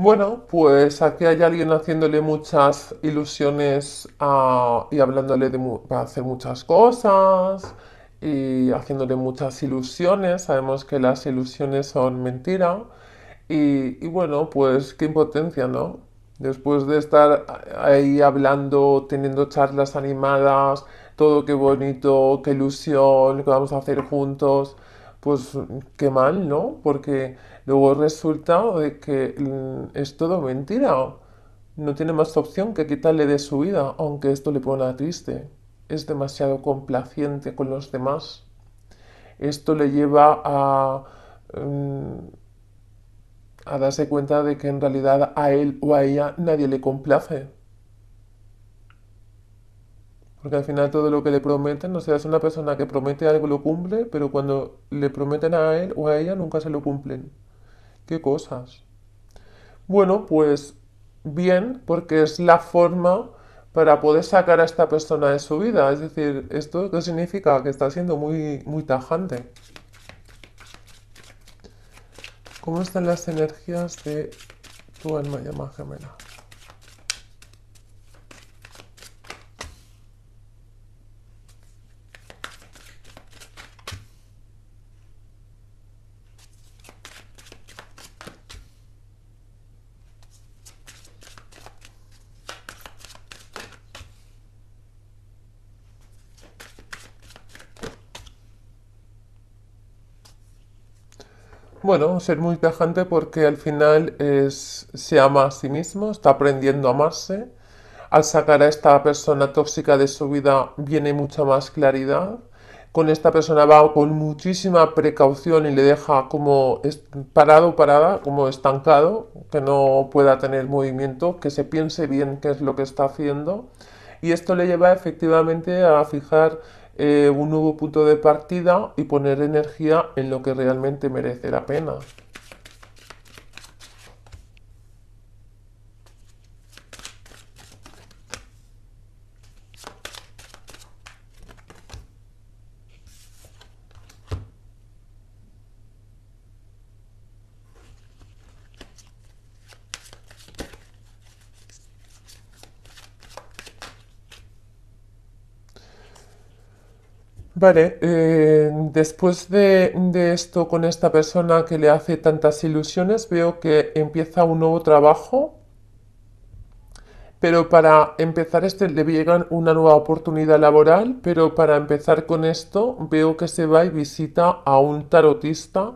Bueno, pues aquí hay alguien haciéndole muchas ilusiones y hablándole de hacer muchas cosas y haciéndole muchas ilusiones. Sabemos que las ilusiones son mentira. Y, bueno, pues qué impotencia, ¿no? Después de estar ahí hablando, teniendo charlas animadas, todo qué bonito, qué ilusión, que vamos a hacer juntos, pues qué mal, ¿no? Porque Luego resulta que mm, es todo mentira. No tiene más opción que quitarle de su vida, aunque esto le ponga triste. Es demasiado complaciente con los demás. Esto le lleva mm, a, darse cuenta de que en realidad a él o a ella nadie le complace. Porque al final todo lo que le prometen, no sea, es una persona que promete algo lo cumple, pero cuando le prometen a él o a ella nunca se lo cumplen. ¿Qué cosas? Bueno, pues bien, porque es la forma para poder sacar a esta persona de su vida. Es decir, ¿esto qué significa? Que está siendo muy, muy tajante. ¿Cómo están las energías de tu alma y gemela? Bueno, ser muy tajante porque al final es, se ama a sí mismo, está aprendiendo a amarse. Al sacar a esta persona tóxica de su vida viene mucha más claridad. Con esta persona va con muchísima precaución y le deja como parado, parada, como estancado, que no pueda tener movimiento, que se piense bien qué es lo que está haciendo. Y esto le lleva efectivamente a fijar eh, un nuevo punto de partida y poner energía en lo que realmente merece la pena. Vale, eh, después de, esto con esta persona que le hace tantas ilusiones, veo que empieza un nuevo trabajo, pero para empezar este le llegan una nueva oportunidad laboral, pero para empezar con esto veo que se va y visita a un tarotista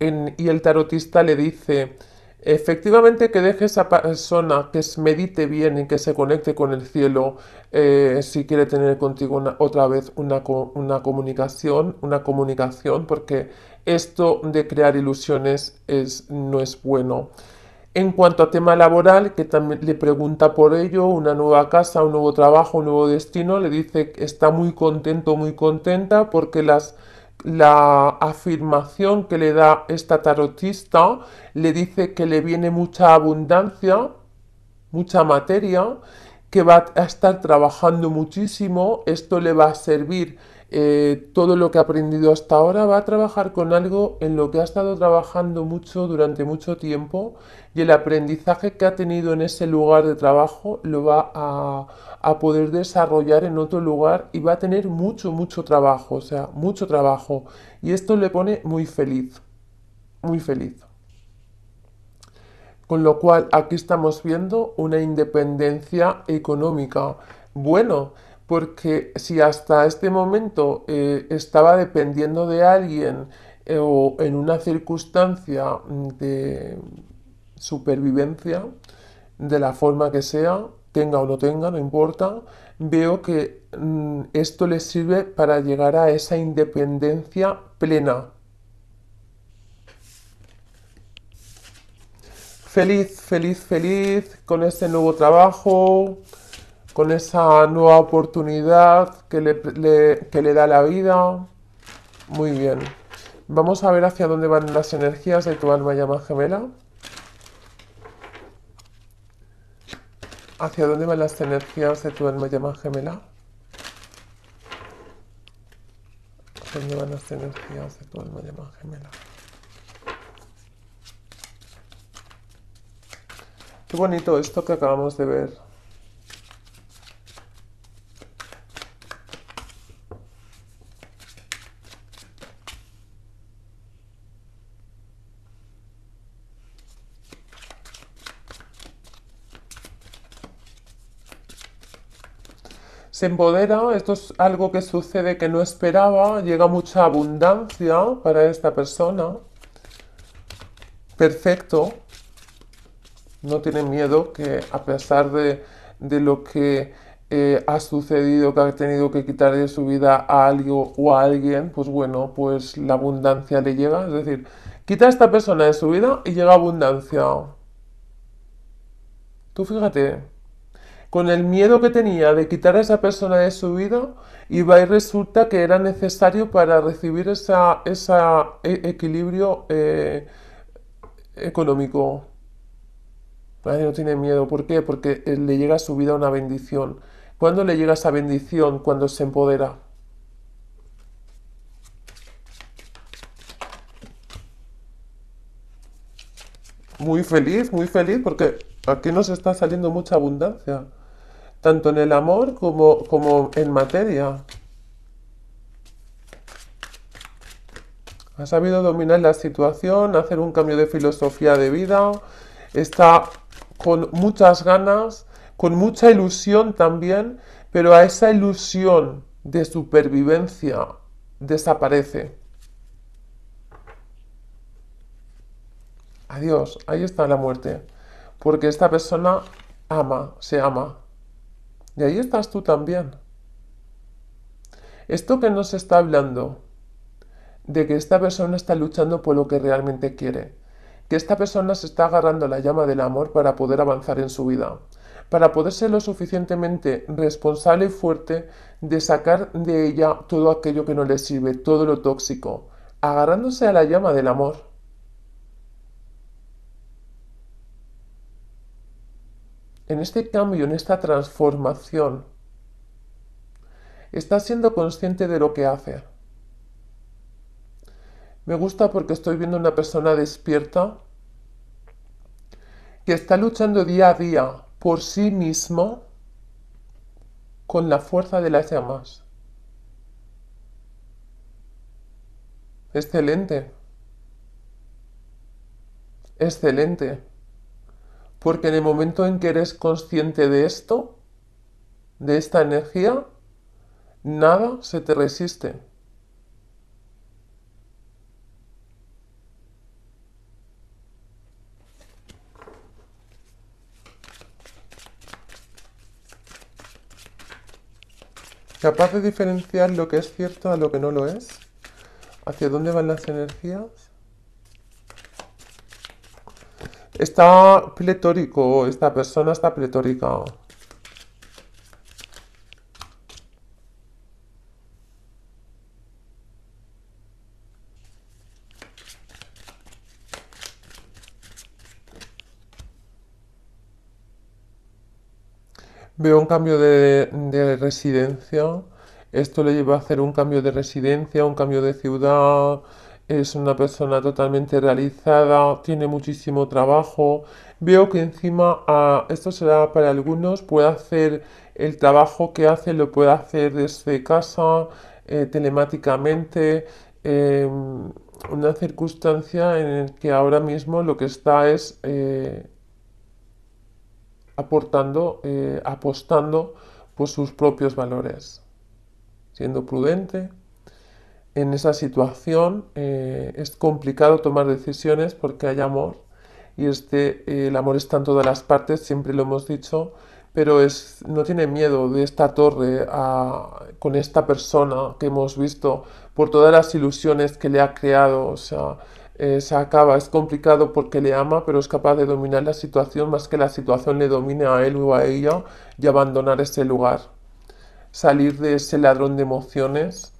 y el tarotista le dice, Efectivamente que deje esa persona que medite bien y que se conecte con el cielo eh, si quiere tener contigo otra vez una, una, comunicación, una comunicación, porque esto de crear ilusiones es, no es bueno. En cuanto a tema laboral, que también le pregunta por ello, una nueva casa, un nuevo trabajo, un nuevo destino, le dice que está muy contento, muy contenta porque las la afirmación que le da esta tarotista, le dice que le viene mucha abundancia, mucha materia, que va a estar trabajando muchísimo, esto le va a servir eh, todo lo que ha aprendido hasta ahora, va a trabajar con algo en lo que ha estado trabajando mucho durante mucho tiempo y el aprendizaje que ha tenido en ese lugar de trabajo lo va a poder desarrollar en otro lugar y va a tener mucho, mucho trabajo, o sea, mucho trabajo. Y esto le pone muy feliz, muy feliz. Con lo cual, aquí estamos viendo una independencia económica. Bueno, porque si hasta este momento eh, estaba dependiendo de alguien eh, o en una circunstancia mm, de supervivencia, de la forma que sea, tenga o no tenga, no importa, veo que mm, esto le sirve para llegar a esa independencia plena. Feliz, feliz, feliz con este nuevo trabajo con esa nueva oportunidad que le, da la vida. Muy bien. Vamos a ver hacia dónde van las energías de tu alma llama gemela. ¿Hacia dónde van las energías de tu alma llama gemela? ¿Hacia dónde van las energías de tu alma llama gemela? Qué bonito esto que acabamos de ver. se empodera, esto es algo que sucede que no esperaba, llega mucha abundancia para esta persona. Perfecto. No tiene miedo que a pesar de, lo que eh, ha sucedido, que ha tenido que quitar de su vida a algo o a alguien, pues bueno, pues la abundancia le llega. Es decir, quita a esta persona de su vida y llega abundancia. Tú fíjate, con el miedo que tenía de quitar a esa persona de su vida y y resulta que era necesario para recibir ese equilibrio eh, económico. Nadie no tiene miedo. ¿Por qué? Porque eh, le llega a su vida una bendición. ¿Cuándo le llega esa bendición? Cuando se empodera. Muy feliz, muy feliz, porque aquí nos está saliendo mucha abundancia tanto en el amor como, como en materia. Ha sabido dominar la situación, hacer un cambio de filosofía de vida, está con muchas ganas, con mucha ilusión también, pero a esa ilusión de supervivencia desaparece. Adiós, ahí está la muerte, porque esta persona ama, se ama. Y ahí estás tú también. Esto que nos está hablando de que esta persona está luchando por lo que realmente quiere, que esta persona se está agarrando la llama del amor para poder avanzar en su vida, para poder ser lo suficientemente responsable y fuerte de sacar de ella todo aquello que no le sirve, todo lo tóxico, agarrándose a la llama del amor. en este cambio, en esta transformación, está siendo consciente de lo que hace. Me gusta porque estoy viendo una persona despierta que está luchando día a día por sí misma con la fuerza de las llamas. Excelente. Excelente. Porque en el momento en que eres consciente de esto, de esta energía, nada se te resiste. Capaz de diferenciar lo que es cierto a lo que no lo es, hacia dónde van las energías. Está pletórico, esta persona está pletórica. Veo un cambio de, residencia. Esto le lleva a hacer un cambio de residencia, un cambio de ciudad, es una persona totalmente realizada, tiene muchísimo trabajo. Veo que encima, ah, esto será para algunos, puede hacer el trabajo que hace, lo puede hacer desde casa, eh, telemáticamente. Em, una circunstancia en la que ahora mismo lo que está es eh, aportando, eh, apostando por sus propios valores, siendo prudente, en esa situación eh, es complicado tomar decisiones porque hay amor y este, eh, el amor está en todas las partes, siempre lo hemos dicho, pero es, no tiene miedo de esta torre con esta persona que hemos visto por todas las ilusiones que le ha creado, o sea, eh, se acaba, es complicado porque le ama, pero es capaz de dominar la situación más que la situación le domine a él o a ella y abandonar ese lugar, salir de ese ladrón de emociones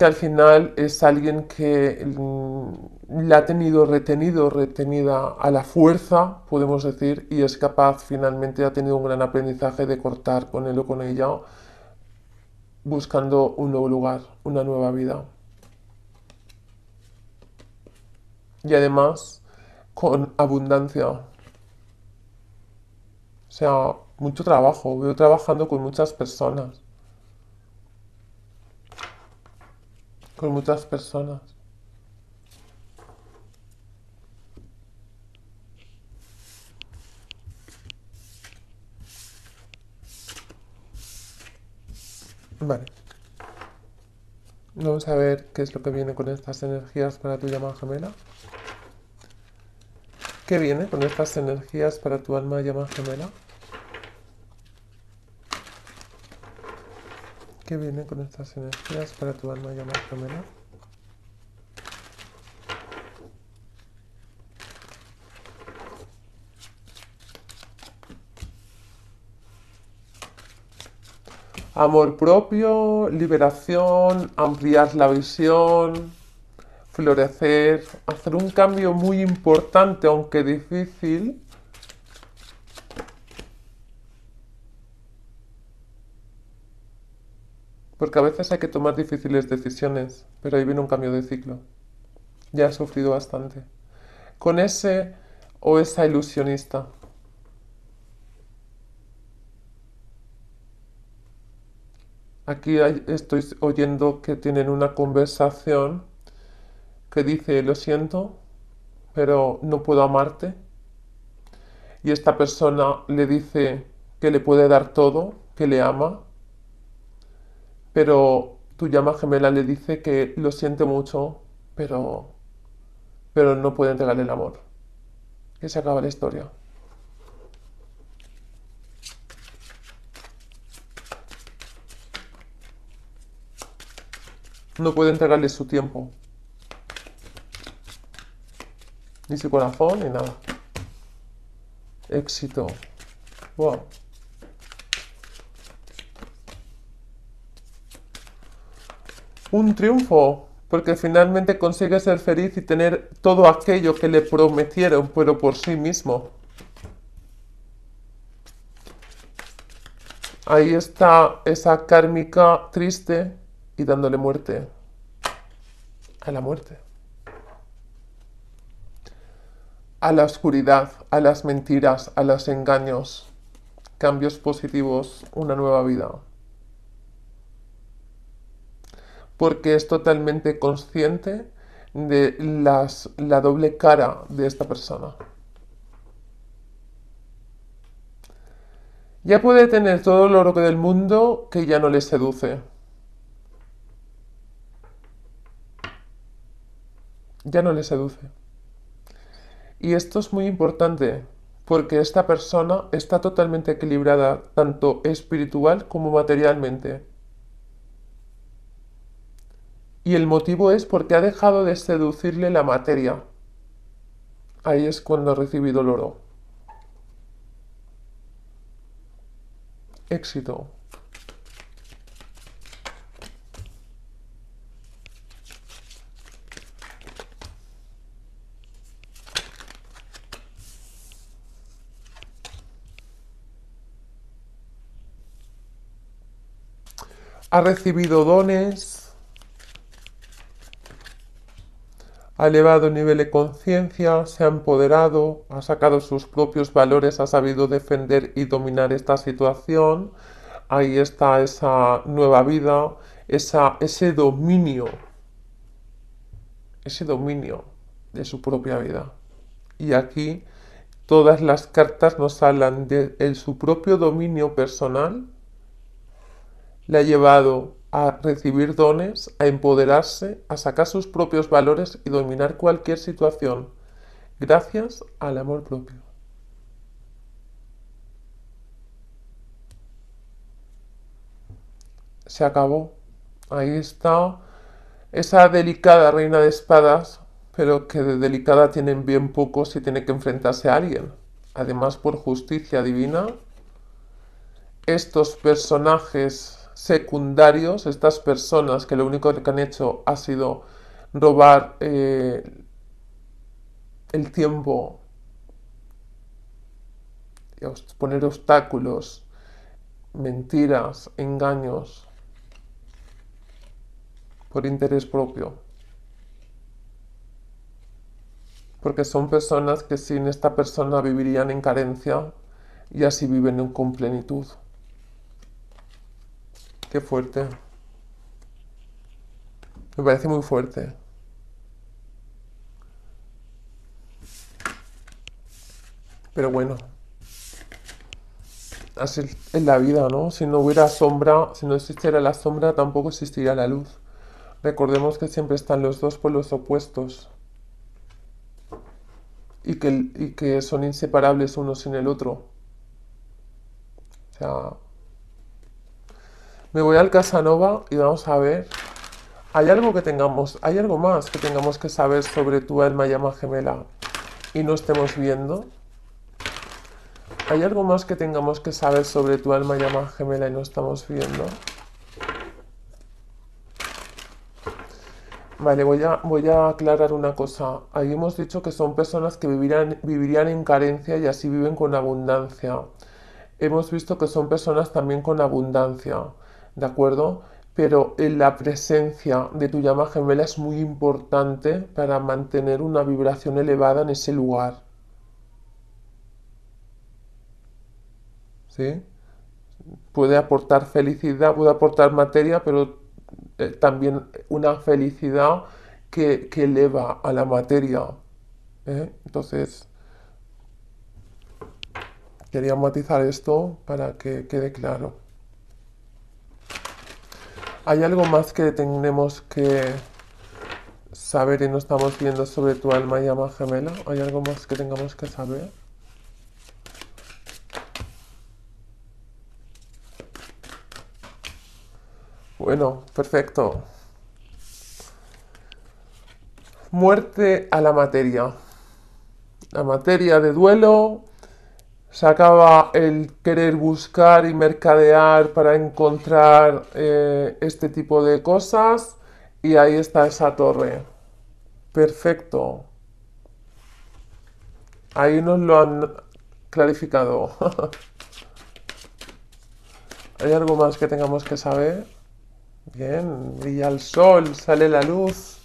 que al final es alguien que mm, la ha tenido retenido, retenida a la fuerza, podemos decir, y es capaz finalmente, ha tenido un gran aprendizaje de cortar con él o con ella, buscando un nuevo lugar, una nueva vida. Y además, con abundancia. O sea, mucho trabajo, veo trabajando con muchas personas. con muchas personas. Vale. Vamos a ver qué es lo que viene con estas energías para tu llama gemela. ¿Qué viene con estas energías para tu alma llama gemela? que viene con estas energías para tu alma o menos? Amor propio, liberación, ampliar la visión, florecer, hacer un cambio muy importante aunque difícil porque a veces hay que tomar difíciles decisiones, pero ahí viene un cambio de ciclo. Ya ha sufrido bastante. Con ese o esa ilusionista. Aquí estoy oyendo que tienen una conversación que dice, lo siento, pero no puedo amarte. Y esta persona le dice que le puede dar todo, que le ama, pero tu llama gemela le dice que lo siente mucho, pero, pero no puede entregarle el amor. Que se acaba la historia. No puede entregarle su tiempo. Ni su corazón, ni nada. Éxito. Wow. un triunfo, porque finalmente consigue ser feliz y tener todo aquello que le prometieron, pero por sí mismo. Ahí está esa kármica triste y dándole muerte a la muerte, a la oscuridad, a las mentiras, a los engaños, cambios positivos, una nueva vida. porque es totalmente consciente de las, la doble cara de esta persona. Ya puede tener todo lo oro del mundo que ya no le seduce. Ya no le seduce. Y esto es muy importante porque esta persona está totalmente equilibrada tanto espiritual como materialmente y el motivo es porque ha dejado de seducirle la materia. Ahí es cuando ha recibido el oro. Éxito. Ha recibido dones, ha elevado nivel de conciencia, se ha empoderado, ha sacado sus propios valores, ha sabido defender y dominar esta situación. Ahí está esa nueva vida, ese dominio, ese dominio de su propia vida. Y aquí todas las cartas nos hablan de su propio dominio personal. Le ha llevado a recibir dones, a empoderarse, a sacar sus propios valores y dominar cualquier situación, gracias al amor propio. Se acabó. Ahí está esa delicada reina de espadas, pero que de delicada tienen bien poco si tiene que enfrentarse a alguien. Además, por justicia divina, estos personajes secundarios, estas personas que lo único que han hecho ha sido robar eh, el tiempo, poner obstáculos, mentiras, engaños por interés propio. Porque son personas que sin esta persona vivirían en carencia y así viven con plenitud. Qué fuerte. Me parece muy fuerte. Pero bueno. Así es la vida, ¿no? Si no hubiera sombra, si no existiera la sombra, tampoco existiría la luz. Recordemos que siempre están los dos polos opuestos. Y que, y que son inseparables uno sin el otro. O sea, me voy al Casanova y vamos a ver. Hay algo que tengamos, hay algo más que tengamos que saber sobre tu alma llama gemela y no estemos viendo. Hay algo más que tengamos que saber sobre tu alma llama gemela y no estamos viendo. Vale, voy a, voy a aclarar una cosa. Ahí hemos dicho que son personas que vivirán, vivirían en carencia y así viven con abundancia. Hemos visto que son personas también con abundancia. ¿de acuerdo? Pero eh, la presencia de tu llama gemela es muy importante para mantener una vibración elevada en ese lugar. ¿Sí? Puede aportar felicidad, puede aportar materia, pero eh, también una felicidad que, eleva a la materia. ¿eh? Entonces, quería matizar esto para que quede claro. Hay algo más que tenemos que saber y no estamos viendo sobre tu alma y alma gemela. ¿Hay algo más que tengamos que saber? Bueno, perfecto. Muerte a la materia. La materia de duelo, se acaba el querer buscar y mercadear para encontrar eh, este tipo de cosas y ahí está esa torre. Perfecto. Ahí nos lo han clarificado. ¿Hay algo más que tengamos que saber? Bien, y al sol, sale la luz,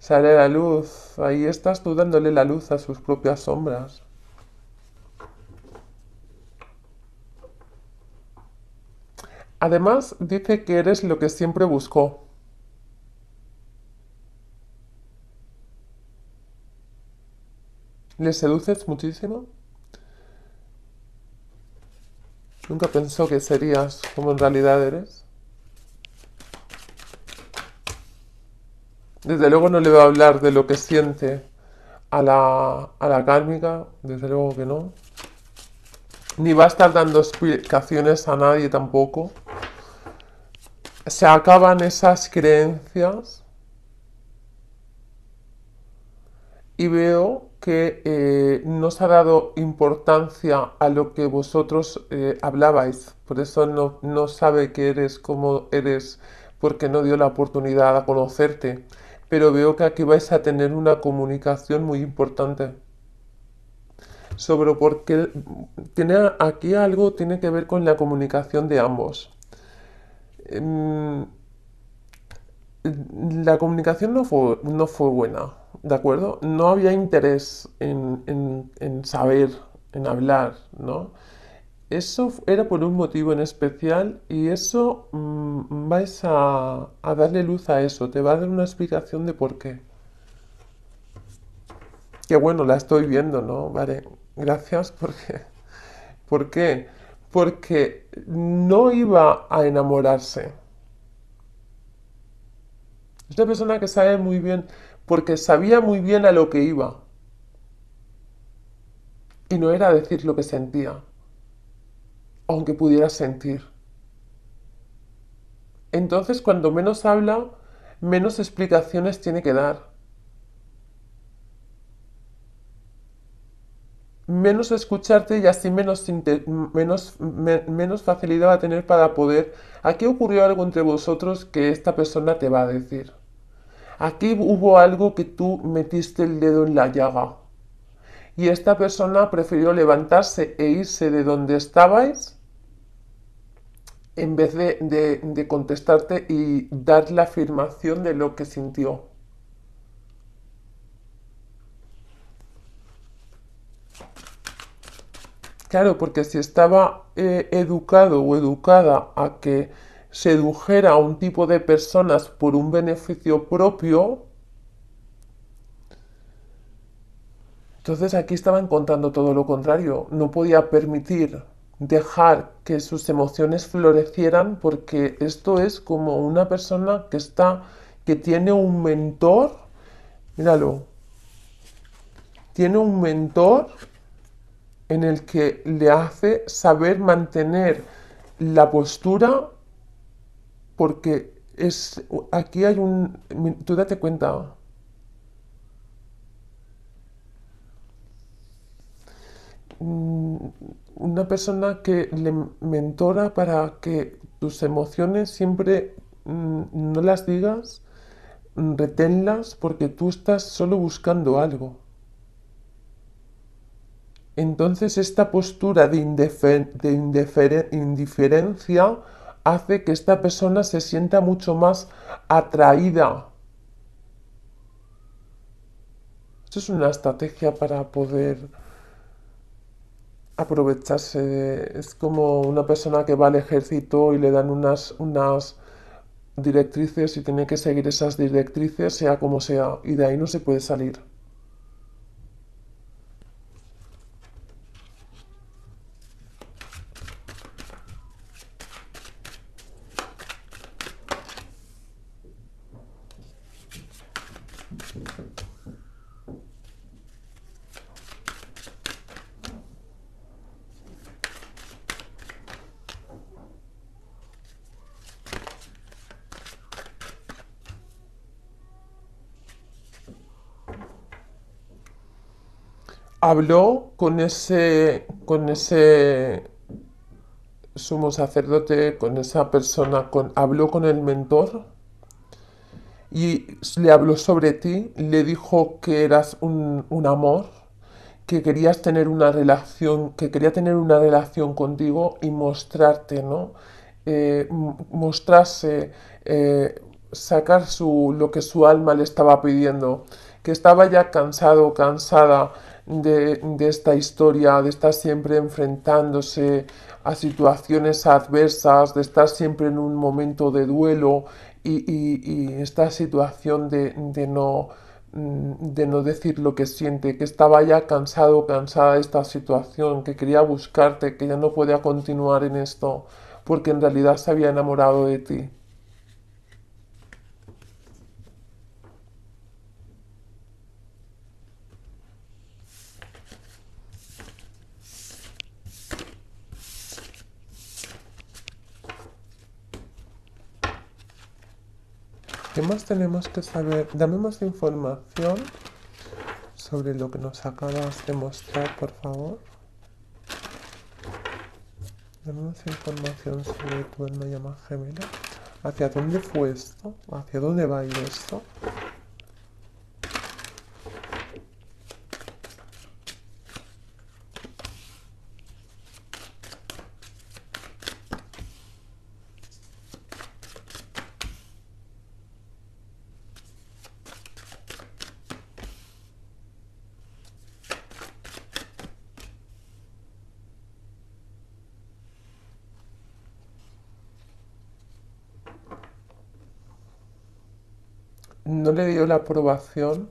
sale la luz. Ahí estás tú dándole la luz a sus propias sombras. Además, dice que eres lo que siempre buscó. ¿Le seduces muchísimo? Nunca pensó que serías como en realidad eres. Desde luego no le va a hablar de lo que siente a la, a la kármica, desde luego que no. Ni va a estar dando explicaciones a nadie tampoco se acaban esas creencias y veo que eh, no se ha dado importancia a lo que vosotros eh, hablabais. Por eso no, sabe que eres como eres porque no dio la oportunidad a conocerte. Pero veo que aquí vais a tener una comunicación muy importante sobre por tiene aquí algo tiene que ver con la comunicación de ambos. Em, la comunicación no fue, buena, ¿de acuerdo? No había interés en, saber, en hablar, ¿no? Eso era por un motivo en especial y eso mm, vais a, darle luz a eso, te va a dar una explicación de por qué. Que bueno, la estoy viendo, ¿no? Vale, gracias porque... ¿Por qué? porque no iba a enamorarse. Es una persona que sabe muy bien, porque sabía muy bien a lo que iba. Y no era decir lo que sentía, aunque pudiera sentir. Entonces, cuando menos habla, menos explicaciones tiene que dar. menos escucharte y así menos, facilidad va a tener para poder. Aquí ocurrió algo entre vosotros que esta persona te va a decir. Aquí hubo algo que tú metiste el dedo en la llaga. Y esta persona prefirió levantarse e irse de donde estabais en vez de contestarte y dar la afirmación de lo que sintió. Claro, porque si estaba eh, educado o educada a que sedujera a un tipo de personas por un beneficio propio, entonces aquí estaban contando todo lo contrario. No podía permitir dejar que sus emociones florecieran porque esto es como una persona que está que tiene un mentor míralo tiene un mentor en el que le hace saber mantener la postura porque es aquí hay un tú date cuenta mm, una persona que le mentora para que tus emociones siempre mm, no las digas, mm, reténlas porque tú estás solo buscando algo. Entonces esta postura de, indiferencia hace que esta persona se sienta mucho más atraída. Eso es una estrategia para poder aprovecharse. es como una persona que va al ejército y le dan unas, unas directrices y tiene que seguir esas directrices, sea como sea, y de ahí no se puede salir. habló con ese, con ese sumo sacerdote, con esa persona, con, habló con el mentor y le habló sobre ti, le dijo que eras un, amor, que querías tener una relación, que quería tener una relación contigo y mostrarte, ¿no? Eh, mostrarse, eh, sacar lo que su alma le estaba pidiendo, que estaba ya cansado, cansada de, de, esta historia, de estar siempre enfrentándose a situaciones adversas, de estar siempre en un momento de duelo y, y, esta situación de, de, no, mm, de no decir lo que siente, que estaba ya cansado, cansada de esta situación, que quería buscarte, que ya no podía continuar en esto, porque en realidad se había enamorado de ti. ¿Qué más tenemos que saber? Dame más información sobre lo que nos acabas de mostrar, por favor. Dame más información sobre tu alma llama gemela. ¿Hacia dónde fue esto? ¿Hacia dónde va esto? no le dio la aprobación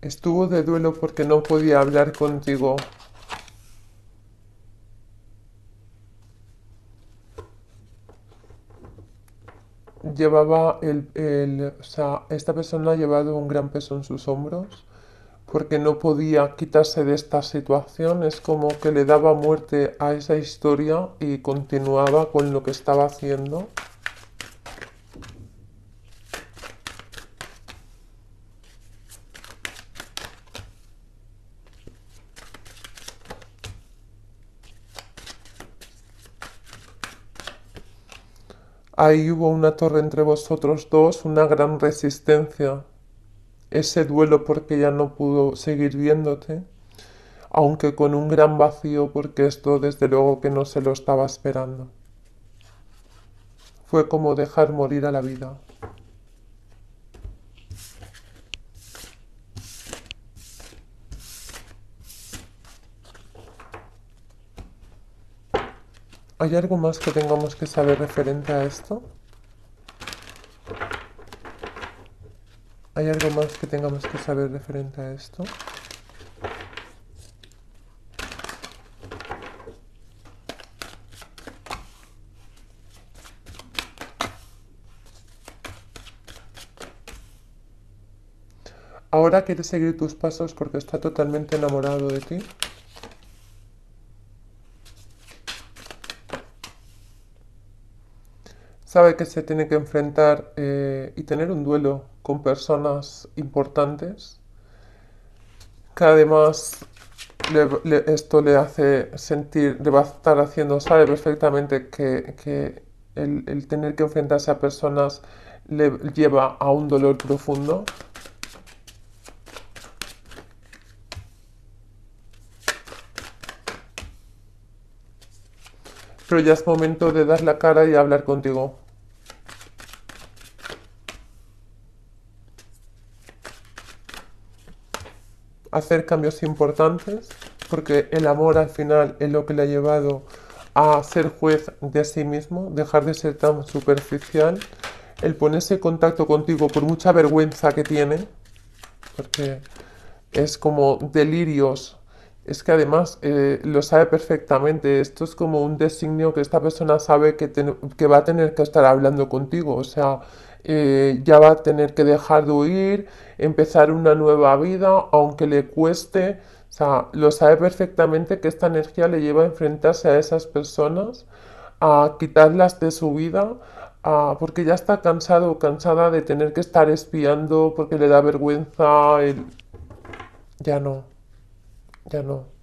Estuvo de duelo porque no podía hablar contigo llevaba el, esta persona ha llevado un gran peso en sus hombros porque no podía quitarse de esta situación, es como que le daba muerte a esa historia y continuaba con lo que estaba haciendo. Ahí hubo una torre entre vosotros dos, una gran resistencia. Ese duelo porque ya no pudo seguir viéndote, aunque con un gran vacío porque esto desde luego que no se lo estaba esperando. Fue como dejar morir a la vida. ¿Hay algo más que tengamos que saber referente a esto? ¿Hay algo más que tengamos que saber referente a esto? Ahora quiere seguir tus pasos porque está totalmente enamorado de ti. sabe que se tiene que enfrentar eh, y tener un duelo con personas importantes, que además esto le hace sentir, le va a estar haciendo, sabe perfectamente que, el, el, tener que enfrentarse a personas le lleva a un dolor profundo. Pero ya es momento de dar la cara y hablar contigo. hacer cambios importantes, porque el amor al final es lo que le ha llevado a ser juez de sí mismo, dejar de ser tan superficial, el ponerse en contacto contigo por mucha vergüenza que tiene, porque es como delirios. Es que además eh, lo sabe perfectamente. Esto es como un designio que esta persona sabe que, que va a tener que estar hablando contigo. O sea, eh, ya va a tener que dejar de huir, empezar una nueva vida, aunque le cueste. O sea, lo sabe perfectamente que esta energía le lleva a enfrentarse a esas personas, a quitarlas de su vida, porque ya está cansado o cansada de tener que estar espiando porque le da vergüenza. Ya no, ya no.